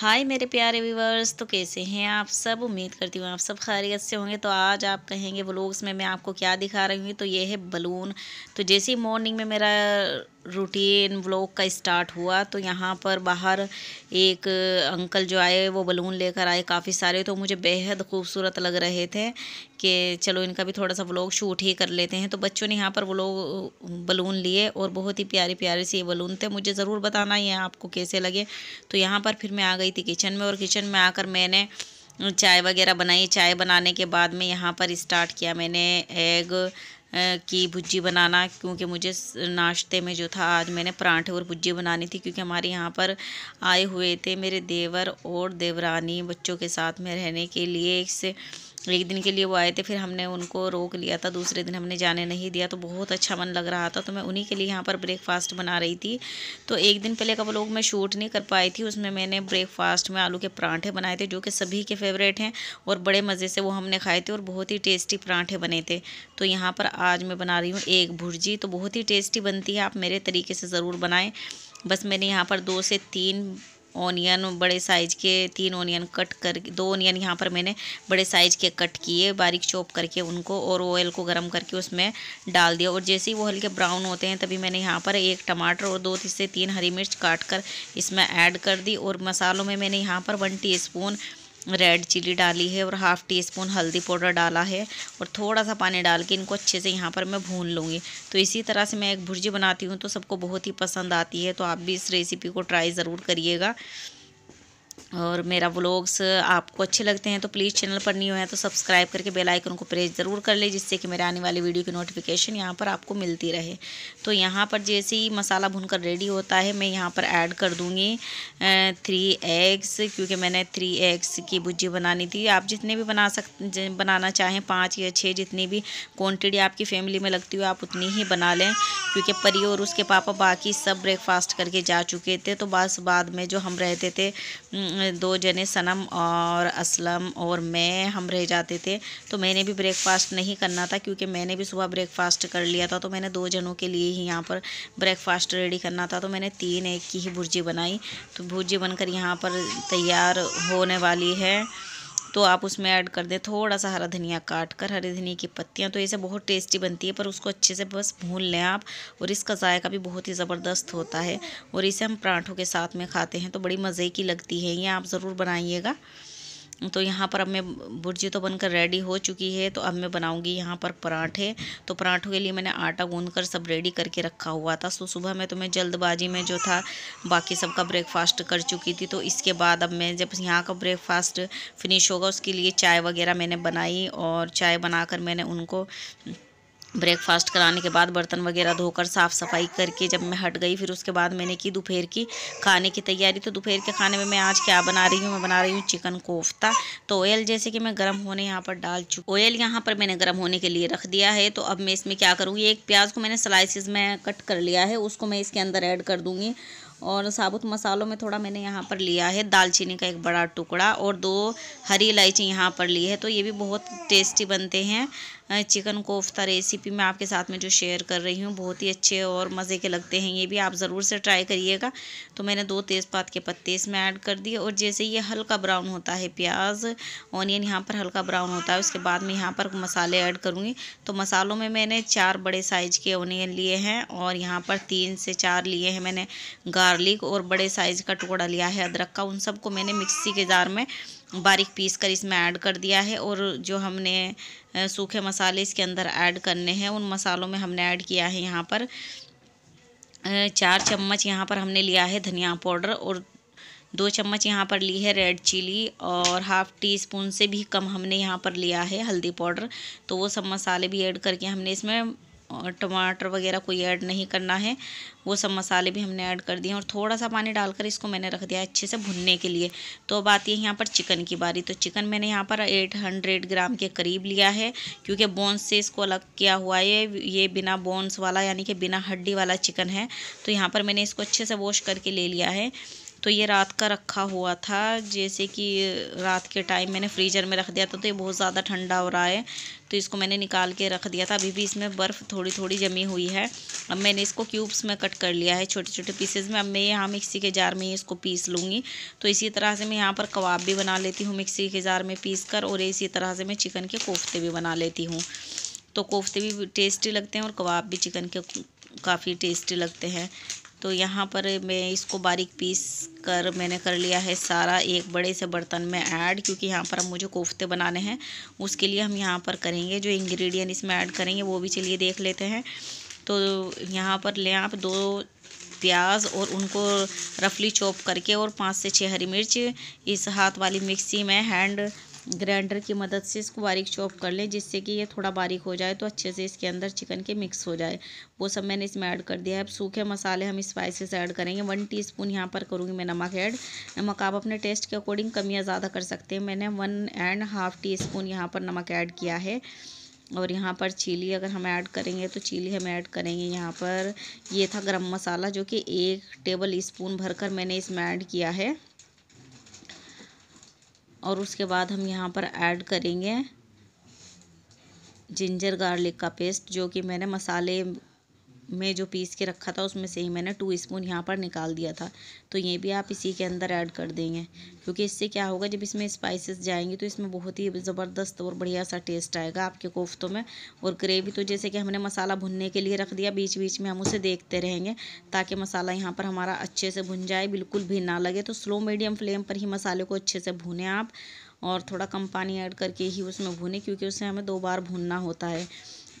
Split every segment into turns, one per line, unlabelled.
हाय मेरे प्यारे व्यूवर्स तो कैसे हैं आप सब उम्मीद करती हूँ आप सब खैरियत से होंगे तो आज आप कहेंगे ब्लॉग्स में मैं आपको क्या दिखा रही हूँ तो ये है बलून तो जैसे ही मॉर्निंग में मेरा रूटीन व्लॉग का स्टार्ट हुआ तो यहाँ पर बाहर एक अंकल जो आए वो बलून लेकर आए काफ़ी सारे तो मुझे बेहद खूबसूरत लग रहे थे कि चलो इनका भी थोड़ा सा व्लॉग शूट ही कर लेते हैं तो बच्चों ने यहाँ पर वो लोग बलून लिए और बहुत ही प्यारे प्यारे से ये बलून थे मुझे ज़रूर बताना ये आपको कैसे लगे तो यहाँ पर फिर मैं आ गई थी किचन में और किचन में आकर मैंने चाय वगैरह बनाई चाय बनाने के बाद में यहाँ पर स्टार्ट किया मैंने एग की भुजी बनाना क्योंकि मुझे नाश्ते में जो था आज मैंने परांठे और भुजी बनानी थी क्योंकि हमारे यहाँ पर आए हुए थे मेरे देवर और देवरानी बच्चों के साथ में रहने के लिए इस एक दिन के लिए वो आए थे फिर हमने उनको रोक लिया था दूसरे दिन हमने जाने नहीं दिया तो बहुत अच्छा मन लग रहा था तो मैं उन्हीं के लिए यहाँ पर ब्रेकफास्ट बना रही थी तो एक दिन पहले कब लोग मैं शूट नहीं कर पाई थी उसमें मैंने ब्रेकफास्ट में आलू के परांठे बनाए थे जो कि सभी के फेवरेट हैं और बड़े मज़े से वो हमने खाए थे और बहुत ही टेस्टी परांठे बने थे तो यहाँ पर आज मैं बना रही हूँ एक भुर्जी तो बहुत ही टेस्टी बनती है आप मेरे तरीके से ज़रूर बनाएँ बस मैंने यहाँ पर दो से तीन ओनियन बड़े साइज़ के तीन ओनियन कट कर दो ओनियन यहाँ पर मैंने बड़े साइज़ के कट किए बारीक चॉप करके उनको और ऑयल को गर्म करके उसमें डाल दिया और जैसे ही वो हल्के ब्राउन होते हैं तभी मैंने यहाँ पर एक टमाटर और दो से तीन हरी मिर्च काट कर इसमें ऐड कर दी और मसालों में मैंने यहाँ पर वन टी रेड चिली डाली है और हाफ़ टी स्पून हल्दी पाउडर डाला है और थोड़ा सा पानी डाल के इनको अच्छे से यहाँ पर मैं भून लूँगी तो इसी तरह से मैं एक भुर्जी बनाती हूँ तो सबको बहुत ही पसंद आती है तो आप भी इस रेसिपी को ट्राई ज़रूर करिएगा और मेरा व्लॉग्स आपको अच्छे लगते हैं तो प्लीज़ चैनल पर नहीं हुए हैं तो सब्सक्राइब करके बेल आइकन को प्रेस ज़रूर कर ले जिससे कि मेरे आने वाली वीडियो की नोटिफिकेशन यहाँ पर आपको मिलती रहे तो यहाँ पर जैसे ही मसाला भुनकर रेडी होता है मैं यहाँ पर ऐड कर दूँगी थ्री एग्स क्योंकि मैंने थ्री एग्स की भुजी बनानी थी आप जितने भी बना सक बनाना चाहें पाँच या छः जितनी भी क्वान्टिटी आपकी फैमिली में लगती हो आप उतनी ही बना लें क्योंकि परी और उसके पापा बाकी सब ब्रेकफास्ट करके जा चुके थे तो बस बाद में जो हम रहते थे दो जने सनम और असलम और मैं हम रह जाते थे तो मैंने भी ब्रेकफास्ट नहीं करना था क्योंकि मैंने भी सुबह ब्रेकफास्ट कर लिया था तो मैंने दो जनों के लिए ही यहाँ पर ब्रेकफास्ट रेडी करना था तो मैंने तीन एक की ही भुर्जी बनाई तो भुर्जी बनकर यहाँ पर तैयार होने वाली है तो आप उसमें ऐड कर दें थोड़ा सा हरा धनिया काट कर हरे धनिया की पत्तियाँ तो ये सब बहुत टेस्टी बनती है पर उसको अच्छे से बस भून लें आप और इसका जायका भी बहुत ही ज़बरदस्त होता है और इसे हम पराठों के साथ में खाते हैं तो बड़ी मज़े की लगती है ये आप ज़रूर बनाइएगा तो यहाँ पर अब मैं भुर्जी तो बनकर रेडी हो चुकी है तो अब मैं बनाऊँगी यहाँ पर पराठे तो पराठों के लिए मैंने आटा गूँध कर सब रेडी करके रखा हुआ था सो सुबह में तो मैं जल्दबाजी में जो था बाकी सबका ब्रेकफास्ट कर चुकी थी तो इसके बाद अब मैं जब यहाँ का ब्रेकफास्ट फिनिश होगा उसके लिए चाय वगैरह मैंने बनाई और चाय बनाकर मैंने उनको ब्रेकफास्ट कराने के बाद बर्तन वगैरह धोकर साफ़ सफाई करके जब मैं हट गई फिर उसके बाद मैंने की दोपहर की खाने की तैयारी तो दोपहर के खाने में मैं आज क्या बना रही हूँ मैं बना रही हूँ चिकन कोफ्ता तो ऑयल जैसे कि मैं गर्म होने यहाँ पर डाल चुकी ऑयल यहाँ पर मैंने गर्म होने के लिए रख दिया है तो अब मैं इसमें क्या करूँगी एक प्याज को मैंने स्लाइसिस में कट कर लिया है उसको मैं इसके अंदर ऐड कर दूँगी और साबुत मसालों में थोड़ा मैंने यहाँ पर लिया है दालचीनी का एक बड़ा टुकड़ा और दो हरी इलायची यहाँ पर ली है तो ये भी बहुत टेस्टी बनते हैं चिकन कोफ्ता रेसिपी मैं आपके साथ में जो शेयर कर रही हूँ बहुत ही अच्छे और मज़े के लगते हैं ये भी आप ज़रूर से ट्राई करिएगा तो मैंने दो तेज़पात के पत्ते इसमें ऐड कर दिए और जैसे ये हल्का ब्राउन होता है प्याज ऑनियन यहाँ पर हल्का ब्राउन होता है उसके बाद में यहाँ पर मसाले ऐड करूँगी तो मसालों में मैंने चार बड़े साइज़ के ऑनियन लिए हैं और यहाँ पर तीन से चार लिए हैं मैंने गार्लिक और बड़े साइज़ का टुकड़ा लिया है अदरक का उन सबको मैंने मिक्सी के जार में बारीक पीस कर इसमें ऐड कर दिया है और जो हमने सूखे मसाले इसके अंदर ऐड करने हैं उन मसालों में हमने ऐड किया है यहाँ पर चार चम्मच यहाँ पर हमने लिया है धनिया पाउडर और दो चम्मच यहाँ पर ली है रेड चिली और हाफ़ टी स्पून से भी कम हमने यहाँ पर लिया है हल्दी पाउडर तो वो सब मसाले भी ऐड करके हमने इसमें और टमाटर वगैरह कोई ऐड नहीं करना है वो सब मसाले भी हमने ऐड कर दिए और थोड़ा सा पानी डालकर इसको मैंने रख दिया अच्छे से भुनने के लिए तो अब आती है यहाँ पर चिकन की बारी तो चिकन मैंने यहाँ पर 800 ग्राम के करीब लिया है क्योंकि बोन्स से इसको अलग किया हुआ है ये बिना बोन्स वाला यानी कि बिना हड्डी वाला चिकन है तो यहाँ पर मैंने इसको अच्छे से वॉश करके ले लिया है तो ये रात का रखा हुआ था जैसे कि रात के टाइम मैंने फ्रीजर में रख दिया था तो ये बहुत ज़्यादा ठंडा हो रहा है तो इसको मैंने निकाल के रख दिया था अभी भी इसमें बर्फ़ थोड़ी थोड़ी जमी हुई है अब मैंने इसको क्यूब्स में कट कर लिया है छोटे छोटे पीसेज में अब मैं यहाँ मिक्सी के जार में ही इसको पीस लूँगी तो इसी तरह से मैं यहाँ पर कबाब भी बना लेती हूँ मिक्सी के जार में पीस कर और इसी तरह से मैं चिकन के कोफ्ते भी बना लेती हूँ तो कोफ्ते भी टेस्टी लगते हैं और कबाब भी चिकन के काफ़ी टेस्टी लगते हैं तो यहाँ पर मैं इसको बारीक पीस कर मैंने कर लिया है सारा एक बड़े से बर्तन में ऐड क्योंकि यहाँ पर हम मुझे कोफ्ते बनाने हैं उसके लिए हम यहाँ पर करेंगे जो इंग्रेडिएंट इसमें ऐड करेंगे वो भी चलिए देख लेते हैं तो यहाँ पर लें आप दो प्याज और उनको रफली चॉप करके और पाँच से छः हरी मिर्च इस हाथ वाली मिक्सी में हैंड ग्राइंडर की मदद से इसको बारीक चॉप कर लें जिससे कि ये थोड़ा बारीक हो जाए तो अच्छे से इसके अंदर चिकन के मिक्स हो जाए वो सब मैंने इसमें ऐड कर दिया है अब सूखे मसाले हम स्पाइसेस ऐड करेंगे वन टी स्पून यहाँ पर करूँगी मैं नमक ऐड नमक आप अपने टेस्ट के अकॉर्डिंग कम या ज़्यादा कर सकते हैं मैंने one and half teaspoon यहाँ पर नमक ऐड किया है और यहाँ पर चिली अगर हम ऐड करेंगे तो चिली हम ऐड करेंगे यहाँ पर ये था गरम मसाला जो कि एक टेबल स्पून भरकर मैंने इसमें ऐड किया है और उसके बाद हम यहाँ पर ऐड करेंगे जिंजर गार्लिक का पेस्ट जो कि मैंने मसाले में जो पीस के रखा था उसमें से ही मैंने टू स्पून यहाँ पर निकाल दिया था तो ये भी आप इसी के अंदर ऐड कर देंगे क्योंकि इससे क्या होगा जब इसमें स्पाइसेस जाएंगे तो इसमें बहुत ही ज़बरदस्त और बढ़िया सा टेस्ट आएगा आपके कोफ्तों में और ग्रेवी तो जैसे कि हमने मसाला भुनने के लिए रख दिया बीच बीच में हम उसे देखते रहेंगे ताकि मसाला यहाँ पर हमारा अच्छे से भुन जाए बिल्कुल भी ना लगे तो स्लो मीडियम फ्लेम पर ही मसाले को अच्छे से भुने आप और थोड़ा कम पानी ऐड करके ही उसमें भुने क्योंकि उसे हमें दो बार भुनना होता है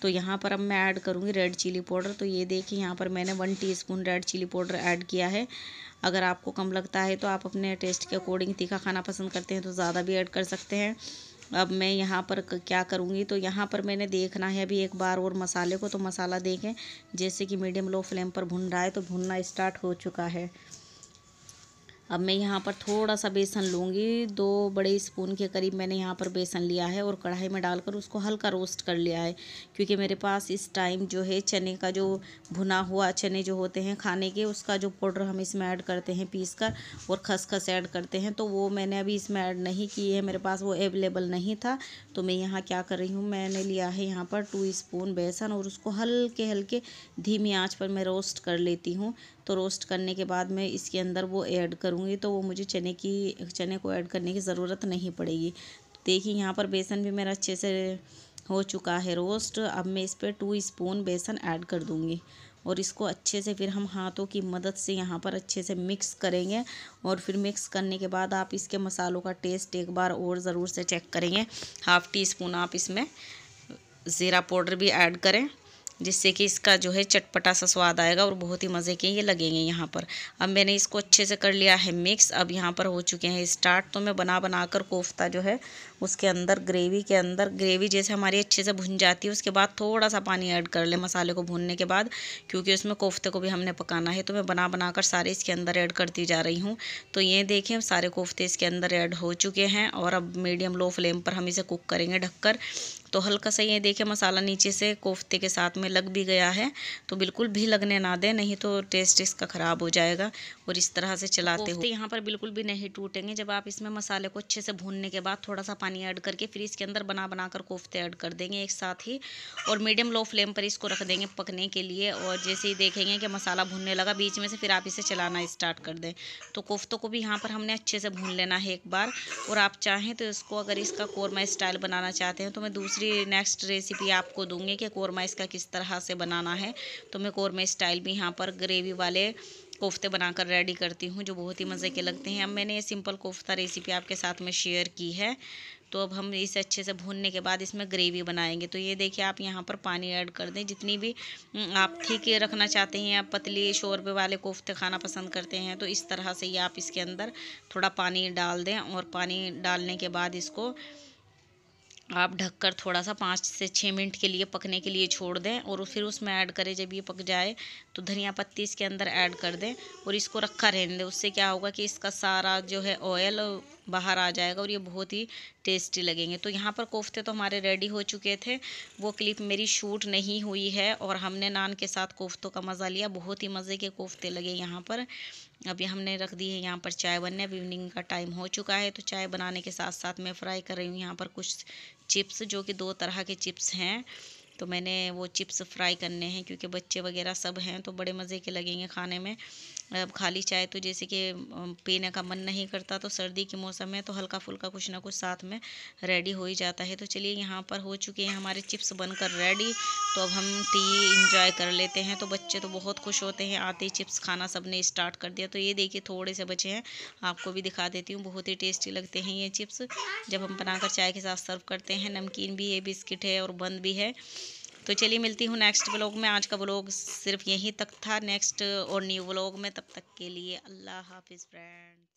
तो यहाँ पर अब मैं ऐड करूँगी रेड चिली पाउडर तो ये देखिए यहाँ पर मैंने one teaspoon red chilli powder add किया है अगर आपको कम लगता है तो आप अपने टेस्ट के अकॉर्डिंग तीखा खाना पसंद करते हैं तो ज़्यादा भी ऐड कर सकते हैं अब मैं यहाँ पर क्या करूँगी तो यहाँ पर मैंने देखना है अभी एक बार और मसाले को तो मसाला देखें जैसे कि मीडियम लो फ्लेम पर भुन रहा है तो भुनना स्टार्ट हो चुका है अब मैं यहाँ पर थोड़ा सा बेसन लूँगी दो बड़े स्पून के करीब मैंने यहाँ पर बेसन लिया है और कढ़ाई में डालकर उसको हल्का रोस्ट कर लिया है क्योंकि मेरे पास इस टाइम जो है चने का जो भुना हुआ चने जो होते हैं खाने के उसका जो पाउडर हम इसमें ऐड करते हैं पीस कर और खसखस ऐड करते हैं तो वो मैंने अभी इसमें ऐड नहीं की है मेरे पास वो अवेलेबल नहीं था तो मैं यहाँ क्या कर रही हूँ मैंने लिया है यहाँ पर टू स्पून बेसन और उसको हल्के हल्के धीमी आँच पर मैं रोस्ट कर लेती हूँ तो रोस्ट करने के बाद मैं इसके अंदर वो ऐड करूँगी तो वो मुझे चने की चने को ऐड करने की ज़रूरत नहीं पड़ेगी देखिए यहाँ पर बेसन भी मेरा अच्छे से हो चुका है रोस्ट अब मैं इस पर टू स्पून बेसन ऐड कर दूँगी और इसको अच्छे से फिर हम हाथों की मदद से यहाँ पर अच्छे से मिक्स करेंगे और फिर मिक्स करने के बाद आप इसके मसालों का टेस्ट एक बार और ज़रूर से चेक करेंगे हाफ़ टी स्पून आप इसमें ज़ीरा पाउडर भी ऐड करें जिससे कि इसका जो है चटपटा सा स्वाद आएगा और बहुत ही मज़े के ये लगेंगे यहाँ पर अब मैंने इसको अच्छे से कर लिया है मिक्स अब यहाँ पर हो चुके हैं स्टार्ट तो मैं बना बना कर कोफ्ता जो है उसके अंदर ग्रेवी के अंदर ग्रेवी जैसे हमारी अच्छे से भुन जाती है उसके बाद थोड़ा सा पानी ऐड कर लें मसाले को भूनने के बाद क्योंकि उसमें कोफ्ते को भी हमने पकाना है तो मैं बना बना कर सारे इसके अंदर ऐड करती जा रही हूँ तो ये देखें सारे कोफ्ते इसके अंदर ऐड हो चुके हैं और अब मीडियम लो फ्लेम पर हम इसे कुक करेंगे ढककर तो हल्का सा ये देखिए मसाला नीचे से कोफ्ते के साथ में लग भी गया है तो बिल्कुल भी लगने ना दें नहीं तो टेस्ट इसका ख़राब हो जाएगा और इस तरह से चलाते हो यहाँ पर बिल्कुल भी नहीं टूटेंगे जब आप इसमें मसाले को अच्छे से भूनने के बाद थोड़ा सा पानी ऐड करके फिर इसके अंदर बना बना कर कोफ्ते ऐड कर देंगे एक साथ ही और मीडियम लो फ्लेम पर इसको रख देंगे पकने के लिए और जैसे ही देखेंगे कि मसाला भूनने लगा बीच में से फिर आप इसे चलाना स्टार्ट कर दें तो कोफ्तों को भी यहाँ पर हमने अच्छे से भून लेना है एक बार और आप चाहें तो इसको अगर इसका कोरमा स्टाइल बनाना चाहते हैं तो मैं दूसरी दूसरी नेक्स्ट रेसिपी आपको दूंगी कि कौरमा इसका किस तरह से बनाना है तो मैं कौरमा स्टाइल भी यहाँ पर ग्रेवी वाले कोफ्ते बनाकर रेडी करती हूँ जो बहुत ही मज़े के लगते हैं अब मैंने ये सिंपल कोफ्ता रेसिपी आपके साथ में शेयर की है तो अब हम इसे अच्छे से भूनने के बाद इसमें ग्रेवी बनाएंगे तो ये देखिए आप यहाँ पर पानी ऐड कर दें जितनी भी हम्म, आप ठीक रखना चाहते हैं या पतली शोरबे वाले कोफ्ते खाना पसंद करते हैं तो इस तरह से ये आप इसके अंदर थोड़ा पानी डाल दें और पानी डालने के बाद इसको आप ढककर थोड़ा सा पाँच से छः मिनट के लिए पकने के लिए छोड़ दें और फिर उसमें ऐड करें जब ये पक जाए तो धनिया पत्ती इसके अंदर ऐड कर दें और इसको रखा रहने दें उससे क्या होगा कि इसका सारा जो है ऑयल बाहर आ जाएगा और ये बहुत ही टेस्टी लगेंगे तो यहाँ पर कोफ्ते तो हमारे रेडी हो चुके थे वो क्लिप मेरी शूट नहीं हुई है और हमने नान के साथ कोफ्तों का मज़ा लिया बहुत ही मज़े के कोफ्ते लगे यहाँ पर अभी हमने रख दी है यहाँ पर चाय बनने अब इवनिंग का टाइम हो चुका है तो चाय बनाने के साथ साथ मैं फ्राई कर रही हूँ यहाँ पर कुछ चिप्स जो कि दो तरह के चिप्स हैं तो मैंने वो चिप्स फ्राई करने हैं क्योंकि बच्चे वगैरह सब हैं तो बड़े मज़े के लगेंगे खाने में अब खाली चाय तो जैसे कि पीने का मन नहीं करता तो सर्दी के मौसम में तो हल्का फुल्का कुछ ना कुछ साथ में रेडी हो ही जाता है तो चलिए यहाँ पर हो चुके हैं हमारे चिप्स बनकर रेडी तो अब हम टी इंजॉय कर लेते हैं तो बच्चे तो बहुत खुश होते हैं आते ही चिप्स खाना सब ने स्टार्ट कर दिया तो ये देखिए थोड़े से बचे हैं आपको भी दिखा देती हूँ बहुत ही टेस्टी लगते हैं ये चिप्स जब हम बनाकर चाय के साथ सर्व करते हैं नमकीन भी है बिस्किट है और बंद भी है तो चलिए मिलती हूँ नेक्स्ट ब्लॉग में आज का ब्लॉग सिर्फ यहीं तक था नेक्स्ट और न्यू ब्लॉग में तब तक के लिए अल्लाह हाफिज़ फ्रेंड